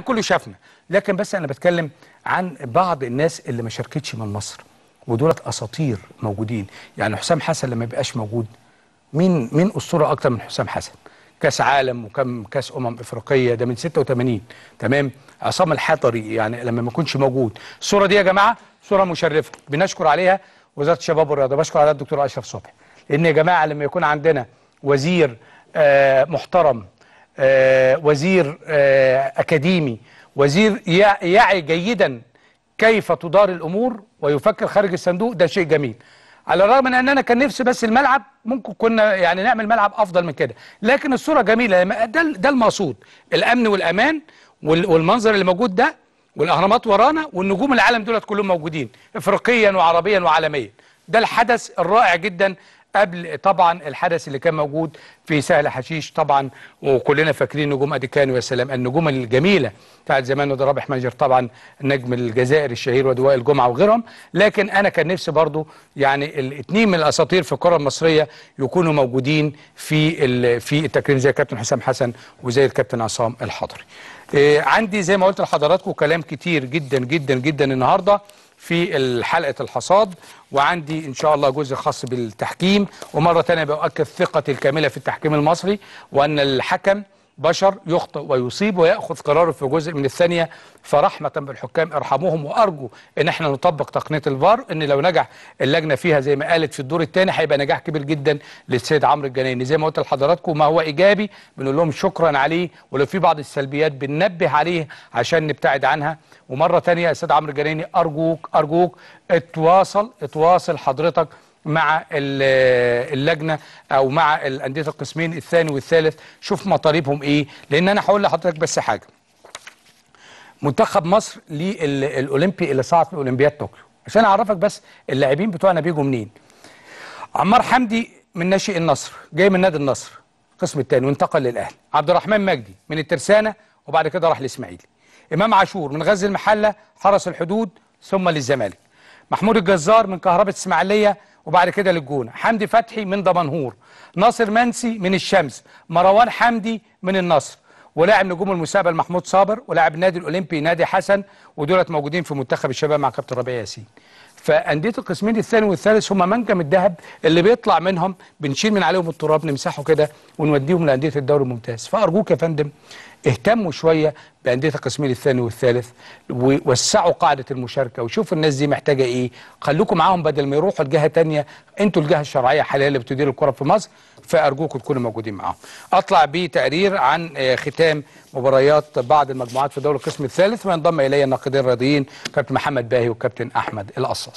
كله شافنا لكن بس انا بتكلم عن بعض الناس اللي ما شاركتش من مصر ودولت اساطير موجودين يعني حسام حسن لما يبقاش موجود مين مين اسطوره اكتر من حسام حسن كاس عالم وكم كاس امم افريقيه ده من 86 تمام عصام الحطري يعني لما ما يكونش موجود الصوره دي يا جماعه صوره مشرفه بنشكر عليها وزاره الشباب والرياضه بشكر عليها الدكتور اشرف صبحي لان يا جماعه لما يكون عندنا وزير آه، محترم آه، وزير آه، أكاديمي وزير يعي جيدا كيف تدار الأمور ويفكر خارج الصندوق ده شيء جميل على الرغم من أننا كان نفسي بس الملعب ممكن كنا يعني نعمل ملعب أفضل من كده لكن الصورة جميلة ده, ده المقصود الأمن والأمان والمنظر اللي موجود ده والأهرامات ورانا والنجوم العالم دولت كلهم موجودين إفريقيا وعربيا وعالميا ده الحدث الرائع جدا قبل طبعا الحدث اللي كان موجود في سهل حشيش طبعا وكلنا فاكرين نجوم ادي كان ويا سلام النجوم الجميله بتاعت زمان وده رابح ماجر طبعا نجم الجزائر الشهير ودواء الجمعه وغيرهم لكن انا كان نفسي برضو يعني الاثنين من الاساطير في الكره المصريه يكونوا موجودين في في التكريم زي الكابتن حسام حسن وزي الكابتن عصام الحضري. إيه، عندي زي ما قلت لحضراتكم كلام كتير جدا جدا جدا النهارده في حلقة الحصاد وعندي إن شاء الله جزء خاص بالتحكيم ومرة تانية بأؤكد ثقتي الكاملة في التحكيم المصري وأن الحكم بشر يخطئ ويصيب ويأخذ قراره في جزء من الثانية فرحمة بالحكام ارحموهم وأرجو إن احنا نطبق تقنية الفار إن لو نجح اللجنة فيها زي ما قالت في الدور الثاني هيبقى نجاح كبير جدا للسيد عمرو الجنايني زي ما قلت لحضراتكم ما هو إيجابي بنقول لهم شكرا عليه ولو في بعض السلبيات بننبه عليه عشان نبتعد عنها ومرة ثانية يا سيد عمرو الجنايني أرجوك أرجوك اتواصل اتواصل حضرتك مع اللجنه او مع الانديه القسمين الثاني والثالث شوف مطالبهم ايه لان انا هقول لحضرتك بس حاجه منتخب مصر للاولمبي اللي صعد في اولمبياد طوكيو عشان اعرفك بس اللاعبين بتوعنا بيجوا منين عمار حمدي من ناشئ النصر جاي من نادي النصر القسم الثاني وانتقل للاهلي عبد الرحمن مجدي من الترسانه وبعد كده راح الاسماعيلي امام عاشور من غزل المحله حرس الحدود ثم للزمالك محمود الجزار من كهرباء الاسماعيليه وبعد كده للجونة حمدي فتحي من دمنهور ناصر منسي من الشمس مروان حمدي من النصر ولاعب نجوم المسابقه محمود صابر ولاعب النادي الاولمبي نادي حسن ودولت موجودين في منتخب الشباب مع كابتن ربيع ياسين فانديه القسمين الثاني والثالث هم منجم الذهب اللي بيطلع منهم بنشيل من عليهم التراب نمسحه كده ونوديهم لانديه الدوري الممتاز فارجوك يا فندم اهتموا شويه بانديه القسمين الثاني والثالث ووسعوا قاعده المشاركه وشوفوا الناس دي محتاجه ايه خلوكم معاهم بدل ما يروحوا لجهه ثانيه انتوا الجهه الشرعيه حاليا اللي بتدير الكره في مصر فارجوكم تكونوا موجودين معاهم اطلع بتقرير عن آه، ختام مباريات بعض المجموعات في دوري القسم الثالث وينضم الي الناقدين الرياضيين كابتن محمد باهي وكابتن احمد الاصل